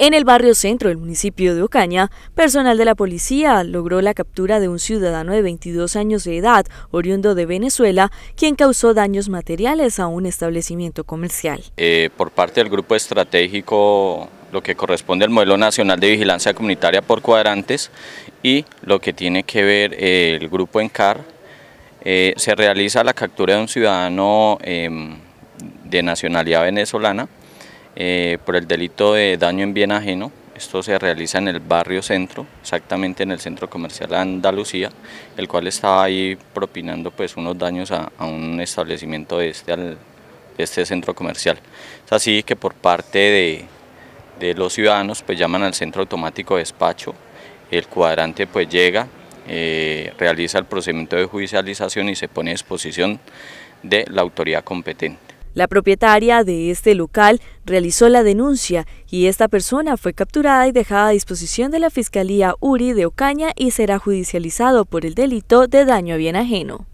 En el barrio centro del municipio de Ocaña, personal de la policía logró la captura de un ciudadano de 22 años de edad, oriundo de Venezuela, quien causó daños materiales a un establecimiento comercial. Eh, por parte del grupo estratégico lo que corresponde al modelo nacional de vigilancia comunitaria por cuadrantes y lo que tiene que ver eh, el grupo ENCAR, eh, se realiza la captura de un ciudadano em, de nacionalidad venezolana, eh, por el delito de daño en bien ajeno. Esto se realiza en el barrio centro, exactamente en el centro comercial Andalucía, el cual estaba ahí propinando pues unos daños a, un establecimiento de este, este centro comercial. Es así que por parte de, los ciudadanos pues llaman al centro automático de despacho, el cuadrante pues llega, eh, realiza el procedimiento de judicialización y se pone a disposición de la autoridad competente. La propietaria de este local realizó la denuncia y esta persona fue capturada y dejada a disposición de la Fiscalía URI de Ocaña y será judicializado por el delito de daño a bien ajeno.